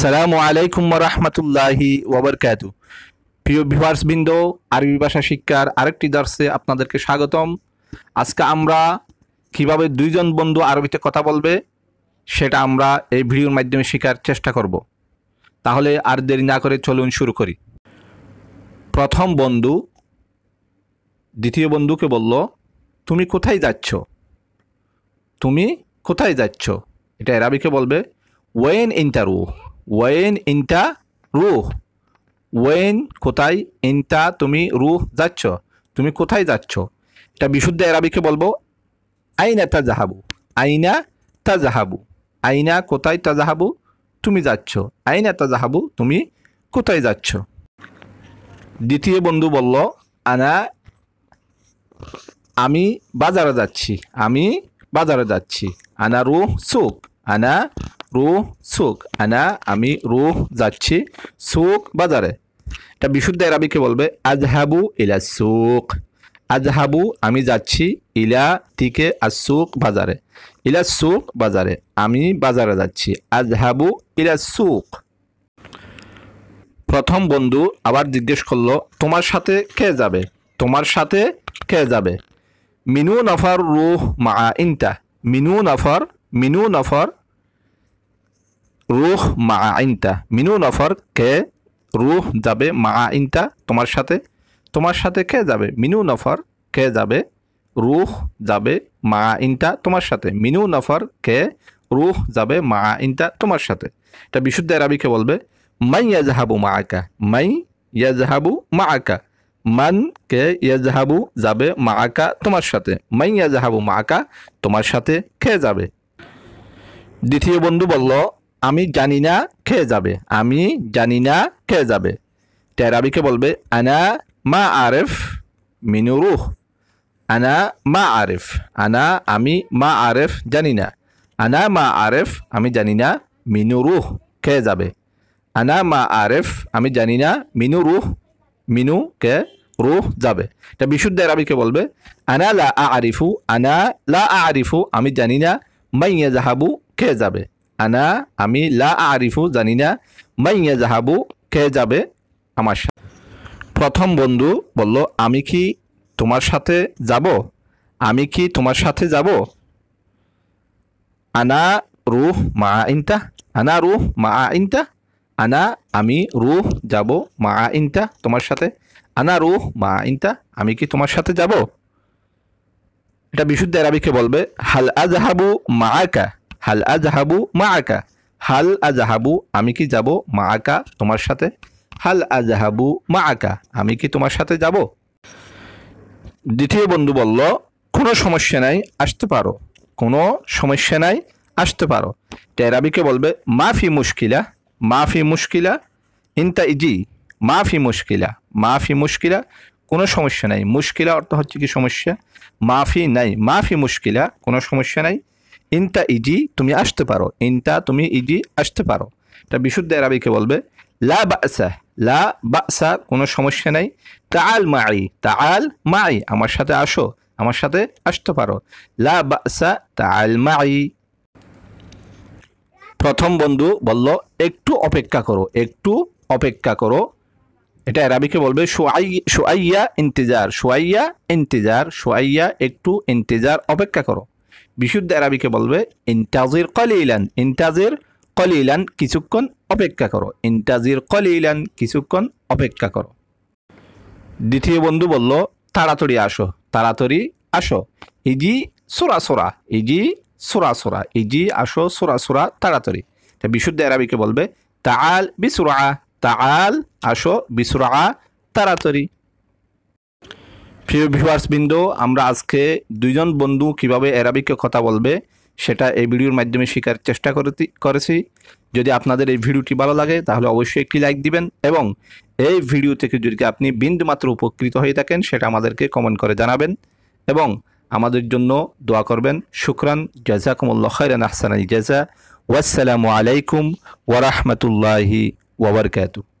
সালামু আলাইকুম রহমতুল্লাহি ওবরকাতু প্রিয় ভিভার্সবৃন্দ আরবি ভাষা শিক্ষার আরেকটি দর্শে আপনাদেরকে স্বাগতম আজকে আমরা কিভাবে দুইজন বন্ধু আরবিতে কথা বলবে সেটা আমরা এই ভিডিওর মাধ্যমে শেখার চেষ্টা করব তাহলে আর দেরি না করে চলুন শুরু করি প্রথম বন্ধু দ্বিতীয় বন্ধুকে বলল তুমি কোথায় যাচ্ছ তুমি কোথায় যাচ্ছ এটা এরাবিকে বলবে ওয়েন ইন্টারভিউ ওয়েন ইনটা রুহ ওয়েন কোথায় ইনটা তুমি রুহ যাচ্ছ তুমি কোথায় যাচ্ছ এটা বিশুদ্ধ এরাবিকে বলবো আইনা তা জাহাবু আইনা তা জাহাবু আইনা কোথায় তা জাহাবু তুমি যাচ্ছ আইনা তা জাহাবু তুমি কোথায় যাচ্ছ দ্বিতীয় বন্ধু বলল আনা আমি বাজারে যাচ্ছি আমি বাজারে যাচ্ছি আনা রুহ সুখ আনা রু সুক আনা আমি রু যাচ্ছি সুক বাজারে এটা বিশুদ্ধ আরবিকে বলবে আজহাবু ইলা সুক আজহাবু আমি যাচ্ছি ইলা আর আসুক বাজারে ইলা সুক বাজারে আমি বাজারে যাচ্ছি আজহাবু ইলা সুক প্রথম বন্ধু আবার জিজ্ঞেস করলো তোমার সাথে কে যাবে তোমার সাথে কে যাবে মিনু নফর রুহ মা ইনতা মিনু নফর মিনু নফর রুহ মা আইনটা মিনু নফর কে রুহ যাবে মা আইনটা তোমার সাথে তোমার সাথে কে যাবে মিনু নফর কে যাবে রুহ যাবে মা আইনটা তোমার সাথে মিনু নফর কে রুহ যাবে মা ইনটা তোমার সাথে এটা বিশুদ্ধ আরবিকে বলবে মাই ইয়াজাহাবু মা আকা মাই ইয়াজাহাবু মা আকা মান কে ইয়াজাহাবু যাবে মা আকা তোমার সাথে মাই ইয়াজাহাবু মা আকা তোমার সাথে কে যাবে দ্বিতীয় বন্ধু বলল আমি জানি না খেয়ে যাবে আমি জানি না খেয়ে যাবে তেরাবিকে বলবে আনা মা আরেফ মিনু রুহ আনা মা আরেফ আনা আমি মা আরেফ জানি না আনা মা আরেফ আমি জানি না মিনু রুহ খেয়ে যাবে আনা মা আরেফ আমি জানি না মিনু রুহ মিনু কে রুহ যাবে এটা বিশুদ্ধ আরবিকে বলবে আনা লা আরিফু আনা লা আরিফু আমি জানি না মাইয়া জাহাবু কে যাবে আনা আমি লা আরিফু জানি না মাইয়া জাহাবু কে যাবে আমার সাথে প্রথম বন্ধু বলল আমি কি তোমার সাথে যাব আমি কি তোমার সাথে যাব আনা রুহ মা ইনতা আনা রুহ মা ইনতা আনা আমি রুহ যাব মা ইনতা তোমার সাথে আনা রুহ মা ইনতা আমি কি তোমার সাথে যাব এটা বিশুদ্ধ আরবিকে বলবে হাল আজহাবু মা আকা হাল হাবু মা আকা হাল হাবু আমি কি যাব মা আকা তোমার সাথে হাল হাবু মা আকা আমি কি তোমার সাথে যাব দ্বিতীয় বন্ধু বলল কোনো সমস্যা নাই আসতে পারো কোনো সমস্যা নাই আসতে পারো টেরাবিকে বলবে মাফি মুশকিলা মাফি মুশকিলা ইনতা ইজি মাফি মুশকিলা মাফি মুশকিলা কোনো সমস্যা নাই মুশকিলা অর্থ হচ্ছে কি সমস্যা মাফি নাই মাফি মুশকিলা কোনো সমস্যা নাই ইনতা ইজি তুমি আসতে পারো ইনতা তুমি ইজি আসতে পারো এটা বিশুদ্ধ আরবিকে বলবে লা বাসা লা বাসা কোনো সমস্যা নাই তাল মাই তাল মাই আমার সাথে আসো আমার সাথে আসতে পারো লা বাসা তাল মাই প্রথম বন্ধু বলল একটু অপেক্ষা করো একটু অপেক্ষা করো এটা আরবিকে বলবে সোয়াই সোয়াইয়া ইন্তেজার সোয়াইয়া ইন্তেজার সোয়াইয়া একটু ইন্তেজার অপেক্ষা করো বিশুদ্ধ আরবিকে বলবে ইন্টাজির কলিলান ইন্টাজির কলিলান কিছুক্ষণ অপেক্ষা করো ইন্টাজির কলিলান কিছুক্ষণ অপেক্ষা করো দ্বিতীয় বন্ধু বলল তাড়াতাড়ি আসো তাড়াতাড়ি আসো ইজি সোরা সোরা ইজি সোরা সোরা ইজি আসো সোরা সোরা তাড়াতাড়ি তা বিশুদ্ধ আরবিকে বলবে তাল বিসুরা তাল আসো বিসুরা তাড়াতাড়ি প্রিয় বিন্দু আমরা আজকে দুইজন বন্ধু কিভাবে অ্যারাবিকে কথা বলবে সেটা এই ভিডিওর মাধ্যমে শেখার চেষ্টা করেছি যদি আপনাদের এই ভিডিওটি ভালো লাগে তাহলে অবশ্যই একটি লাইক দিবেন এবং এই ভিডিও থেকে যদি আপনি বিন্দুমাত্র উপকৃত হয়ে থাকেন সেটা আমাদেরকে কমেন্ট করে জানাবেন এবং আমাদের জন্য দোয়া করবেন শুক্রান জাজাকুমুল্লা খৈরান আহসান আল জাজা ওয়াসালামু আলাইকুম ওয়ারাহমতুল্লাহি ওবরকাতু